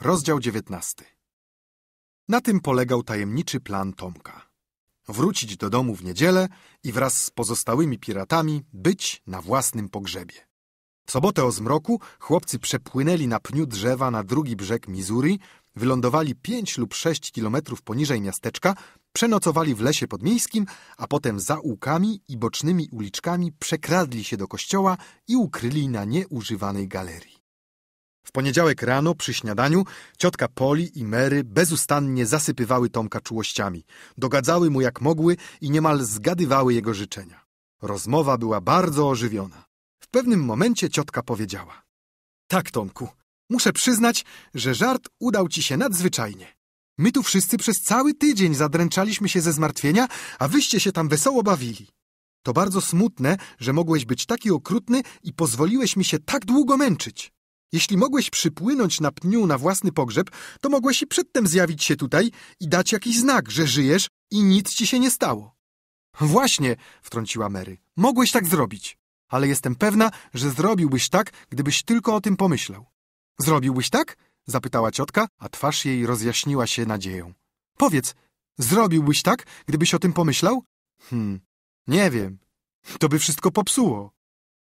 Rozdział 19. Na tym polegał tajemniczy plan Tomka. Wrócić do domu w niedzielę i wraz z pozostałymi piratami być na własnym pogrzebie. W sobotę o zmroku chłopcy przepłynęli na pniu drzewa na drugi brzeg Missouri, wylądowali pięć lub sześć kilometrów poniżej miasteczka, przenocowali w lesie podmiejskim, a potem za łukami i bocznymi uliczkami przekradli się do kościoła i ukryli na nieużywanej galerii. W poniedziałek rano przy śniadaniu ciotka Poli i Mary bezustannie zasypywały Tomka czułościami, dogadzały mu jak mogły i niemal zgadywały jego życzenia. Rozmowa była bardzo ożywiona. W pewnym momencie ciotka powiedziała: Tak, Tomku, muszę przyznać, że żart udał ci się nadzwyczajnie. My tu wszyscy przez cały tydzień zadręczaliśmy się ze zmartwienia, a wyście się tam wesoło bawili. To bardzo smutne, że mogłeś być taki okrutny i pozwoliłeś mi się tak długo męczyć. Jeśli mogłeś przypłynąć na pniu na własny pogrzeb, to mogłeś i przedtem zjawić się tutaj i dać jakiś znak, że żyjesz i nic ci się nie stało. Właśnie, wtrąciła Mary, mogłeś tak zrobić. Ale jestem pewna, że zrobiłbyś tak, gdybyś tylko o tym pomyślał. Zrobiłbyś tak? zapytała ciotka, a twarz jej rozjaśniła się nadzieją. Powiedz, zrobiłbyś tak, gdybyś o tym pomyślał? Hmm, nie wiem. To by wszystko popsuło.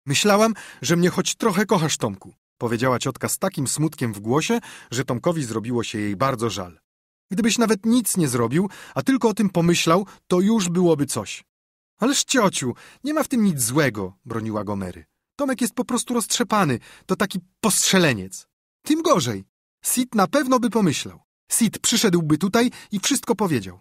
Myślałam, że mnie choć trochę kochasz, Tomku powiedziała ciotka z takim smutkiem w głosie, że Tomkowi zrobiło się jej bardzo żal. Gdybyś nawet nic nie zrobił, a tylko o tym pomyślał, to już byłoby coś. Ależ ciociu, nie ma w tym nic złego, broniła go Mary. Tomek jest po prostu roztrzepany, to taki postrzeleniec. Tym gorzej. Sid na pewno by pomyślał. Sid przyszedłby tutaj i wszystko powiedział.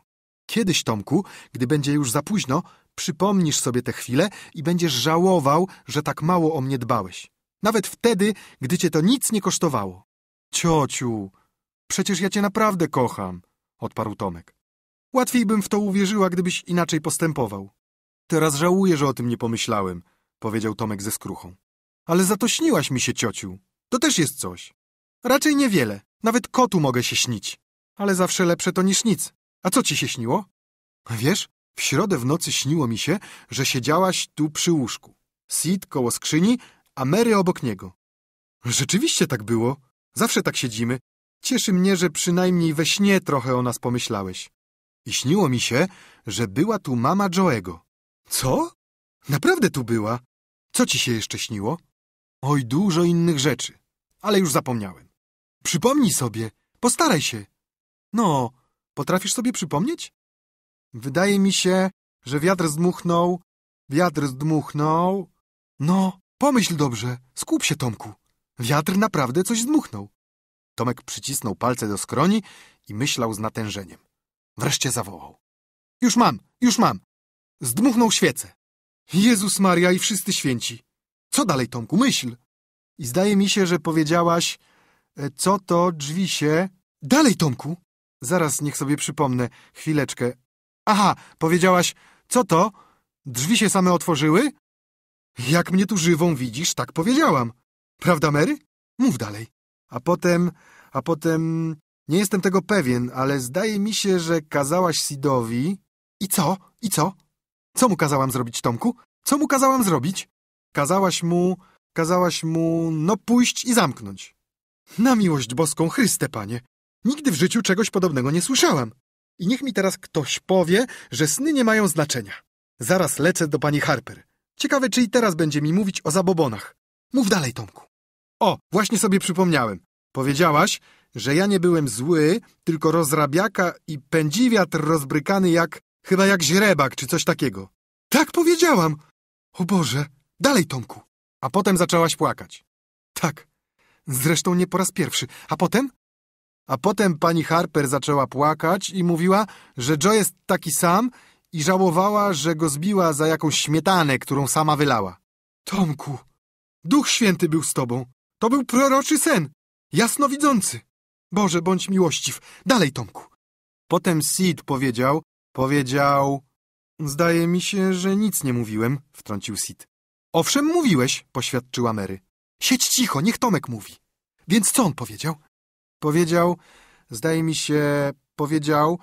Kiedyś, Tomku, gdy będzie już za późno, przypomnisz sobie te chwile i będziesz żałował, że tak mało o mnie dbałeś. Nawet wtedy, gdy cię to nic nie kosztowało. Ciociu, przecież ja cię naprawdę kocham, odparł Tomek. Łatwiej bym w to uwierzyła, gdybyś inaczej postępował. Teraz żałuję, że o tym nie pomyślałem, powiedział Tomek ze skruchą. Ale za to śniłaś mi się, ciociu. To też jest coś. Raczej niewiele. Nawet kotu mogę się śnić. Ale zawsze lepsze to niż nic. A co ci się śniło? Wiesz, w środę w nocy śniło mi się, że siedziałaś tu przy łóżku. Sid koło skrzyni, a Mary obok niego. Rzeczywiście tak było. Zawsze tak siedzimy. Cieszy mnie, że przynajmniej we śnie trochę o nas pomyślałeś. I śniło mi się, że była tu mama Joego. Co? Naprawdę tu była? Co ci się jeszcze śniło? Oj, dużo innych rzeczy, ale już zapomniałem. Przypomnij sobie, postaraj się. No, potrafisz sobie przypomnieć? Wydaje mi się, że wiatr zdmuchnął, wiatr zdmuchnął. No, Pomyśl dobrze, skup się, Tomku. Wiatr naprawdę coś zdmuchnął. Tomek przycisnął palce do skroni i myślał z natężeniem. Wreszcie zawołał. Już mam, już mam. Zdmuchnął świecę. Jezus Maria i wszyscy święci. Co dalej, Tomku, myśl. I zdaje mi się, że powiedziałaś, e, co to drzwi się... Dalej, Tomku. Zaraz niech sobie przypomnę, chwileczkę. Aha, powiedziałaś, co to? Drzwi się same otworzyły? Jak mnie tu żywą widzisz, tak powiedziałam. Prawda, Mary? Mów dalej. A potem, a potem... Nie jestem tego pewien, ale zdaje mi się, że kazałaś Sidowi... I co? I co? Co mu kazałam zrobić, Tomku? Co mu kazałam zrobić? Kazałaś mu... Kazałaś mu... No pójść i zamknąć. Na miłość boską, Chryste, panie. Nigdy w życiu czegoś podobnego nie słyszałam. I niech mi teraz ktoś powie, że sny nie mają znaczenia. Zaraz lecę do pani Harper. Ciekawe, czy i teraz będzie mi mówić o zabobonach. Mów dalej, Tomku. O, właśnie sobie przypomniałem. Powiedziałaś, że ja nie byłem zły, tylko rozrabiaka i pędziwiatr rozbrykany jak... chyba jak źrebak czy coś takiego. Tak powiedziałam! O Boże! Dalej, Tomku! A potem zaczęłaś płakać. Tak. Zresztą nie po raz pierwszy. A potem? A potem pani Harper zaczęła płakać i mówiła, że Joe jest taki sam i żałowała, że go zbiła za jakąś śmietanę, którą sama wylała. Tomku, Duch Święty był z tobą. To był proroczy sen, jasnowidzący. Boże, bądź miłościw. Dalej, Tomku. Potem Sid powiedział, powiedział... Zdaje mi się, że nic nie mówiłem, wtrącił Sid. Owszem, mówiłeś, poświadczyła Mary. Siedź cicho, niech Tomek mówi. Więc co on powiedział? Powiedział, zdaje mi się, powiedział,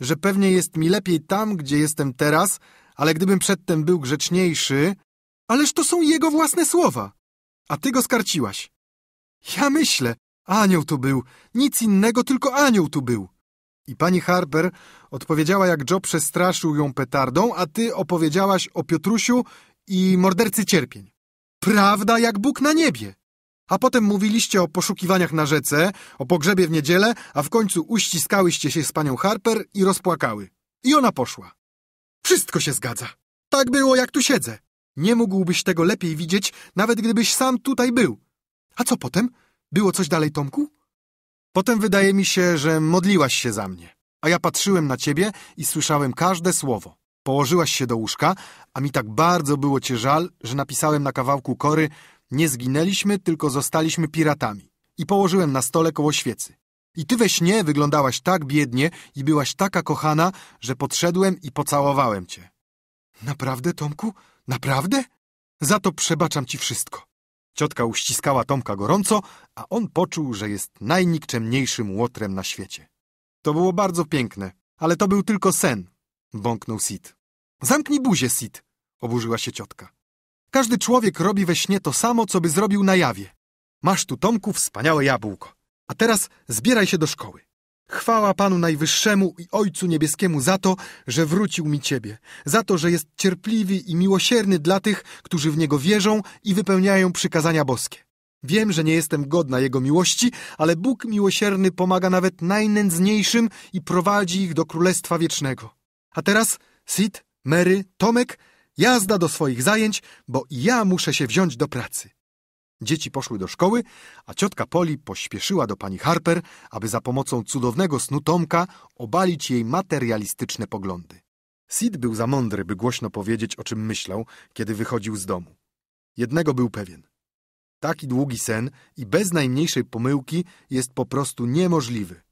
że pewnie jest mi lepiej tam, gdzie jestem teraz, ale gdybym przedtem był grzeczniejszy... Ależ to są jego własne słowa! A ty go skarciłaś. Ja myślę, anioł tu był, nic innego, tylko anioł tu był. I pani Harper odpowiedziała, jak Joe przestraszył ją petardą, a ty opowiedziałaś o Piotrusiu i mordercy cierpień. Prawda jak Bóg na niebie! A potem mówiliście o poszukiwaniach na rzece, o pogrzebie w niedzielę, a w końcu uściskałyście się z panią Harper i rozpłakały. I ona poszła. Wszystko się zgadza. Tak było, jak tu siedzę. Nie mógłbyś tego lepiej widzieć, nawet gdybyś sam tutaj był. A co potem? Było coś dalej, Tomku? Potem wydaje mi się, że modliłaś się za mnie, a ja patrzyłem na ciebie i słyszałem każde słowo. Położyłaś się do łóżka, a mi tak bardzo było cię żal, że napisałem na kawałku kory nie zginęliśmy, tylko zostaliśmy piratami. I położyłem na stole koło świecy. I ty we śnie wyglądałaś tak biednie i byłaś taka kochana, że podszedłem i pocałowałem cię. Naprawdę, Tomku? Naprawdę? Za to przebaczam ci wszystko. Ciotka uściskała Tomka gorąco, a on poczuł, że jest najnikczemniejszym łotrem na świecie. To było bardzo piękne, ale to był tylko sen, bąknął Sid. Zamknij buzię, Sid, oburzyła się ciotka. Każdy człowiek robi we śnie to samo, co by zrobił na jawie. Masz tu, Tomku, wspaniałe jabłko. A teraz zbieraj się do szkoły. Chwała Panu Najwyższemu i Ojcu Niebieskiemu za to, że wrócił mi Ciebie, za to, że jest cierpliwy i miłosierny dla tych, którzy w Niego wierzą i wypełniają przykazania boskie. Wiem, że nie jestem godna Jego miłości, ale Bóg miłosierny pomaga nawet najnędzniejszym i prowadzi ich do Królestwa Wiecznego. A teraz, Sid, Mary, Tomek – Jazda do swoich zajęć, bo ja muszę się wziąć do pracy. Dzieci poszły do szkoły, a ciotka Poli pośpieszyła do pani Harper, aby za pomocą cudownego snu Tomka obalić jej materialistyczne poglądy. Sid był za mądry, by głośno powiedzieć, o czym myślał, kiedy wychodził z domu. Jednego był pewien. Taki długi sen i bez najmniejszej pomyłki jest po prostu niemożliwy.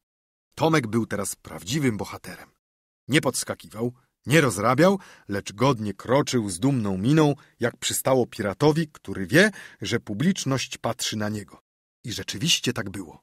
Tomek był teraz prawdziwym bohaterem. Nie podskakiwał, nie rozrabiał, lecz godnie kroczył z dumną miną, jak przystało piratowi, który wie, że publiczność patrzy na niego. I rzeczywiście tak było.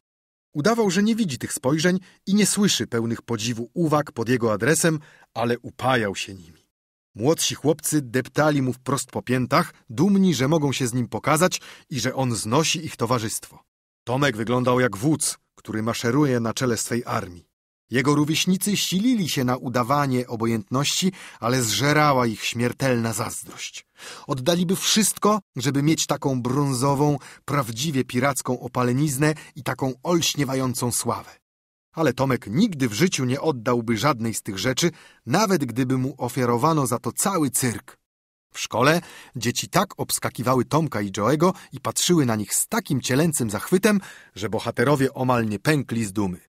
Udawał, że nie widzi tych spojrzeń i nie słyszy pełnych podziwu uwag pod jego adresem, ale upajał się nimi. Młodsi chłopcy deptali mu wprost po piętach, dumni, że mogą się z nim pokazać i że on znosi ich towarzystwo. Tomek wyglądał jak wódz, który maszeruje na czele swej armii. Jego rówieśnicy silili się na udawanie obojętności, ale zżerała ich śmiertelna zazdrość. Oddaliby wszystko, żeby mieć taką brązową, prawdziwie piracką opaleniznę i taką olśniewającą sławę. Ale Tomek nigdy w życiu nie oddałby żadnej z tych rzeczy, nawet gdyby mu ofiarowano za to cały cyrk. W szkole dzieci tak obskakiwały Tomka i Joego i patrzyły na nich z takim cielęcym zachwytem, że bohaterowie omal nie pękli z dumy.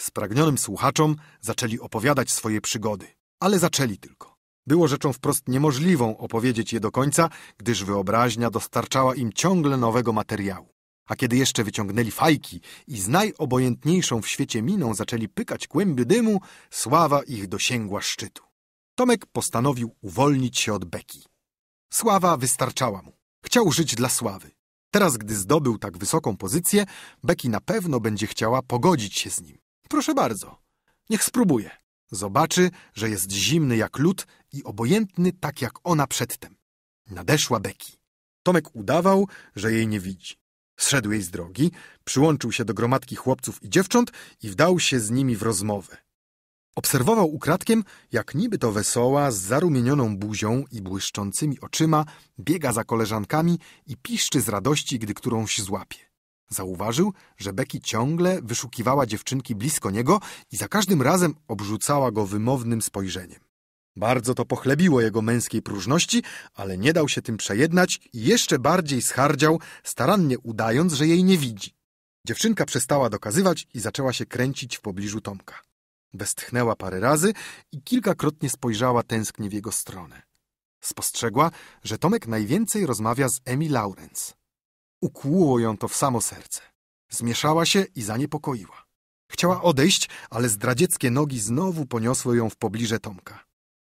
Spragnionym słuchaczom zaczęli opowiadać swoje przygody, ale zaczęli tylko. Było rzeczą wprost niemożliwą opowiedzieć je do końca, gdyż wyobraźnia dostarczała im ciągle nowego materiału. A kiedy jeszcze wyciągnęli fajki i z najobojętniejszą w świecie miną zaczęli pykać kłęby dymu, sława ich dosięgła szczytu. Tomek postanowił uwolnić się od beki. Sława wystarczała mu. Chciał żyć dla sławy. Teraz, gdy zdobył tak wysoką pozycję, Beki na pewno będzie chciała pogodzić się z nim. Proszę bardzo, niech spróbuje. Zobaczy, że jest zimny jak lód i obojętny tak jak ona przedtem. Nadeszła Beki. Tomek udawał, że jej nie widzi. Zszedł jej z drogi, przyłączył się do gromadki chłopców i dziewcząt i wdał się z nimi w rozmowę. Obserwował ukradkiem, jak niby to wesoła, z zarumienioną buzią i błyszczącymi oczyma biega za koleżankami i piszczy z radości, gdy którąś złapie. Zauważył, że Becky ciągle wyszukiwała dziewczynki blisko niego i za każdym razem obrzucała go wymownym spojrzeniem. Bardzo to pochlebiło jego męskiej próżności, ale nie dał się tym przejednać i jeszcze bardziej schardział, starannie udając, że jej nie widzi. Dziewczynka przestała dokazywać i zaczęła się kręcić w pobliżu Tomka. Westchnęła parę razy i kilkakrotnie spojrzała tęsknie w jego stronę. Spostrzegła, że Tomek najwięcej rozmawia z Emmy Lawrence. Ukłuło ją to w samo serce. Zmieszała się i zaniepokoiła. Chciała odejść, ale zdradzieckie nogi znowu poniosły ją w pobliże Tomka.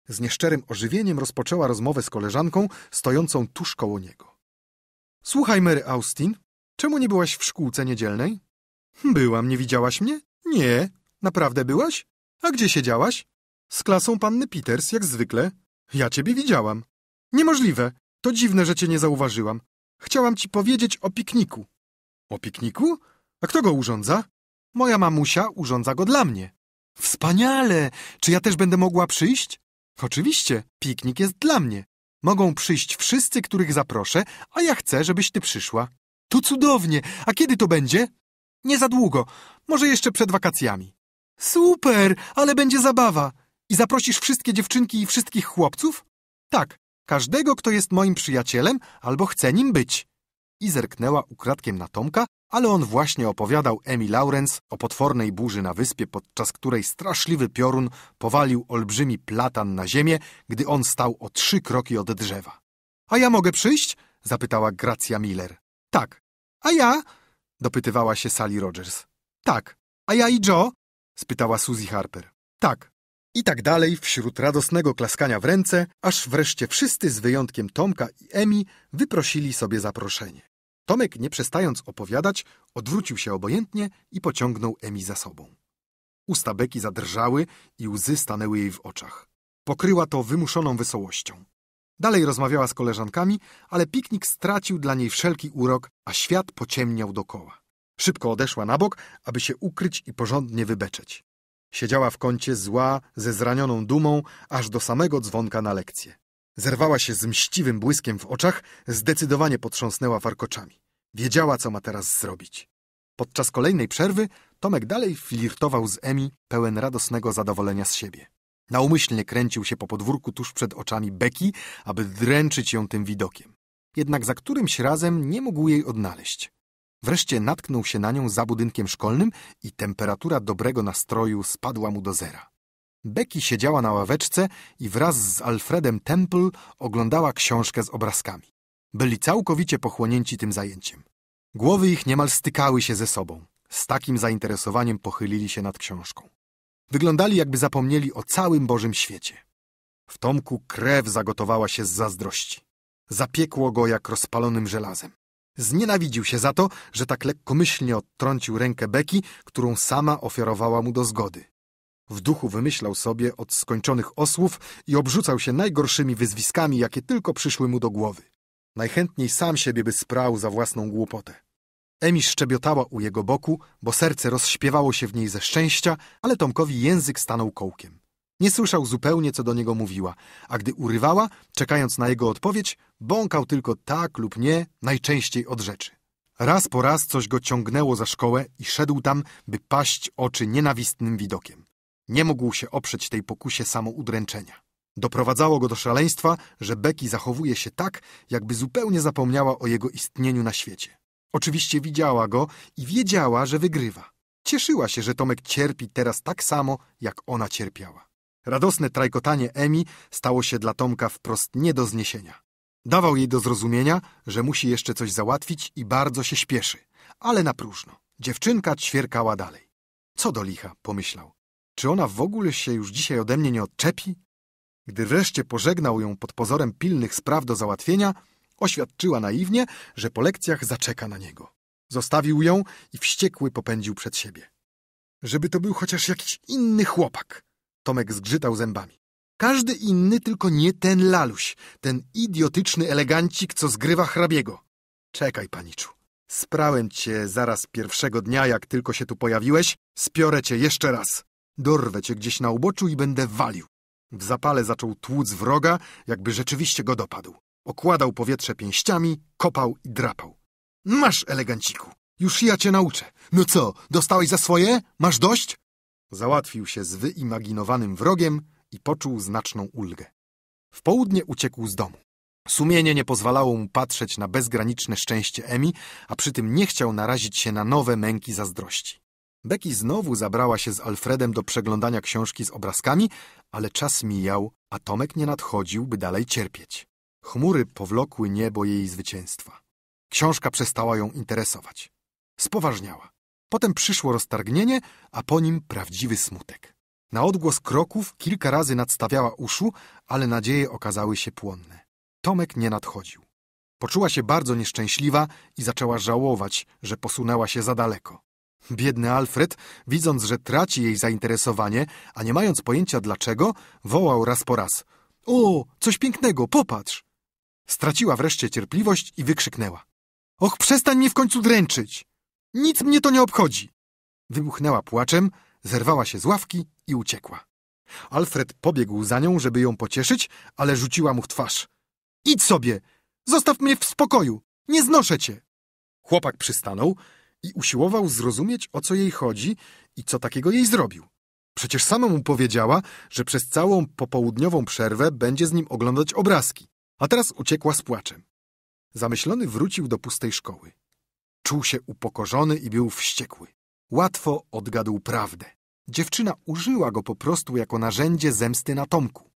Z nieszczerym ożywieniem rozpoczęła rozmowę z koleżanką stojącą tuż koło niego. Słuchaj, Mary Austin, czemu nie byłaś w szkółce niedzielnej? Byłam, nie widziałaś mnie? Nie. Naprawdę byłaś? A gdzie siedziałaś? Z klasą panny Peters, jak zwykle. Ja ciebie widziałam. Niemożliwe. To dziwne, że cię nie zauważyłam. Chciałam ci powiedzieć o pikniku. O pikniku? A kto go urządza? Moja mamusia urządza go dla mnie. Wspaniale! Czy ja też będę mogła przyjść? Oczywiście, piknik jest dla mnie. Mogą przyjść wszyscy, których zaproszę, a ja chcę, żebyś ty przyszła. To cudownie! A kiedy to będzie? Nie za długo, może jeszcze przed wakacjami. Super, ale będzie zabawa. I zaprosisz wszystkie dziewczynki i wszystkich chłopców? Tak, Każdego, kto jest moim przyjacielem albo chce nim być. I zerknęła ukradkiem na Tomka, ale on właśnie opowiadał Emi Lawrence o potwornej burzy na wyspie, podczas której straszliwy piorun powalił olbrzymi platan na ziemię, gdy on stał o trzy kroki od drzewa. A ja mogę przyjść? zapytała Gracja Miller. Tak. A ja? dopytywała się Sally Rogers. Tak. A ja i Joe? spytała Suzy Harper. Tak. I tak dalej, wśród radosnego klaskania w ręce, aż wreszcie wszyscy z wyjątkiem Tomka i Emi wyprosili sobie zaproszenie. Tomek, nie przestając opowiadać, odwrócił się obojętnie i pociągnął Emi za sobą. Usta Beki zadrżały i łzy stanęły jej w oczach. Pokryła to wymuszoną wesołością. Dalej rozmawiała z koleżankami, ale piknik stracił dla niej wszelki urok, a świat pociemniał dokoła. Szybko odeszła na bok, aby się ukryć i porządnie wybeczeć. Siedziała w kącie zła, ze zranioną dumą, aż do samego dzwonka na lekcję. Zerwała się z mściwym błyskiem w oczach, zdecydowanie potrząsnęła warkoczami. Wiedziała, co ma teraz zrobić. Podczas kolejnej przerwy Tomek dalej flirtował z Emi, pełen radosnego zadowolenia z siebie. Naumyślnie kręcił się po podwórku tuż przed oczami Beki, aby dręczyć ją tym widokiem. Jednak za którymś razem nie mógł jej odnaleźć. Wreszcie natknął się na nią za budynkiem szkolnym i temperatura dobrego nastroju spadła mu do zera. Becky siedziała na ławeczce i wraz z Alfredem Temple oglądała książkę z obrazkami. Byli całkowicie pochłonięci tym zajęciem. Głowy ich niemal stykały się ze sobą. Z takim zainteresowaniem pochylili się nad książką. Wyglądali jakby zapomnieli o całym Bożym świecie. W Tomku krew zagotowała się z zazdrości. Zapiekło go jak rozpalonym żelazem. Znienawidził się za to, że tak lekkomyślnie odtrącił rękę Beki, którą sama ofiarowała mu do zgody. W duchu wymyślał sobie od skończonych osłów i obrzucał się najgorszymi wyzwiskami, jakie tylko przyszły mu do głowy. Najchętniej sam siebie by sprał za własną głupotę. Emi szczebiotała u jego boku, bo serce rozśpiewało się w niej ze szczęścia, ale Tomkowi język stanął kołkiem. Nie słyszał zupełnie, co do niego mówiła, a gdy urywała, czekając na jego odpowiedź, bąkał tylko tak lub nie, najczęściej od rzeczy. Raz po raz coś go ciągnęło za szkołę i szedł tam, by paść oczy nienawistnym widokiem. Nie mógł się oprzeć tej pokusie samoudręczenia. Doprowadzało go do szaleństwa, że Becky zachowuje się tak, jakby zupełnie zapomniała o jego istnieniu na świecie. Oczywiście widziała go i wiedziała, że wygrywa. Cieszyła się, że Tomek cierpi teraz tak samo, jak ona cierpiała. Radosne trajkotanie Emi stało się dla Tomka wprost nie do zniesienia. Dawał jej do zrozumienia, że musi jeszcze coś załatwić i bardzo się śpieszy, ale na próżno. Dziewczynka ćwierkała dalej. Co do licha, pomyślał. Czy ona w ogóle się już dzisiaj ode mnie nie odczepi? Gdy wreszcie pożegnał ją pod pozorem pilnych spraw do załatwienia, oświadczyła naiwnie, że po lekcjach zaczeka na niego. Zostawił ją i wściekły popędził przed siebie. Żeby to był chociaż jakiś inny chłopak. Tomek zgrzytał zębami. Każdy inny, tylko nie ten laluś, ten idiotyczny elegancik, co zgrywa hrabiego. Czekaj, paniczu. Sprałem cię zaraz pierwszego dnia, jak tylko się tu pojawiłeś, spiorę cię jeszcze raz. Dorwę cię gdzieś na uboczu i będę walił. W zapale zaczął tłuc wroga, jakby rzeczywiście go dopadł. Okładał powietrze pięściami, kopał i drapał. Masz, eleganciku, już ja cię nauczę. No co, dostałeś za swoje? Masz dość? Załatwił się z wyimaginowanym wrogiem i poczuł znaczną ulgę. W południe uciekł z domu. Sumienie nie pozwalało mu patrzeć na bezgraniczne szczęście Emi, a przy tym nie chciał narazić się na nowe męki zazdrości. Becky znowu zabrała się z Alfredem do przeglądania książki z obrazkami, ale czas mijał, a Tomek nie nadchodził, by dalej cierpieć. Chmury powlokły niebo jej zwycięstwa. Książka przestała ją interesować. Spoważniała. Potem przyszło roztargnienie, a po nim prawdziwy smutek. Na odgłos kroków kilka razy nadstawiała uszu, ale nadzieje okazały się płonne. Tomek nie nadchodził. Poczuła się bardzo nieszczęśliwa i zaczęła żałować, że posunęła się za daleko. Biedny Alfred, widząc, że traci jej zainteresowanie, a nie mając pojęcia dlaczego, wołał raz po raz: O, coś pięknego, popatrz! Straciła wreszcie cierpliwość i wykrzyknęła: Och, przestań mnie w końcu dręczyć! Nic mnie to nie obchodzi! Wybuchnęła płaczem, zerwała się z ławki i uciekła. Alfred pobiegł za nią, żeby ją pocieszyć, ale rzuciła mu w twarz. Idź sobie! Zostaw mnie w spokoju! Nie znoszę cię! Chłopak przystanął i usiłował zrozumieć, o co jej chodzi i co takiego jej zrobił. Przecież sama mu powiedziała, że przez całą popołudniową przerwę będzie z nim oglądać obrazki, a teraz uciekła z płaczem. Zamyślony wrócił do pustej szkoły. Czuł się upokorzony i był wściekły. Łatwo odgadł prawdę. Dziewczyna użyła go po prostu jako narzędzie zemsty na Tomku.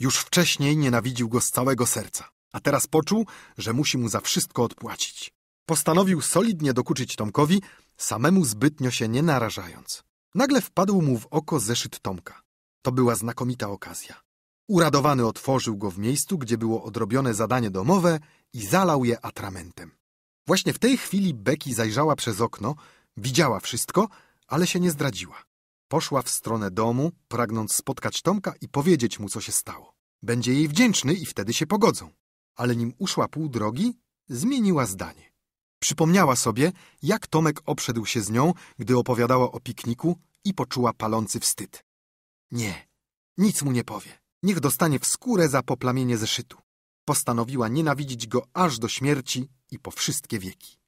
Już wcześniej nienawidził go z całego serca, a teraz poczuł, że musi mu za wszystko odpłacić. Postanowił solidnie dokuczyć Tomkowi, samemu zbytnio się nie narażając. Nagle wpadł mu w oko zeszyt Tomka. To była znakomita okazja. Uradowany otworzył go w miejscu, gdzie było odrobione zadanie domowe i zalał je atramentem. Właśnie w tej chwili Becky zajrzała przez okno, widziała wszystko, ale się nie zdradziła. Poszła w stronę domu, pragnąc spotkać Tomka i powiedzieć mu, co się stało. Będzie jej wdzięczny i wtedy się pogodzą. Ale nim uszła pół drogi, zmieniła zdanie. Przypomniała sobie, jak Tomek obszedł się z nią, gdy opowiadała o pikniku i poczuła palący wstyd. Nie, nic mu nie powie. Niech dostanie w skórę za poplamienie zeszytu. Postanowiła nienawidzić go aż do śmierci i po wszystkie wieki.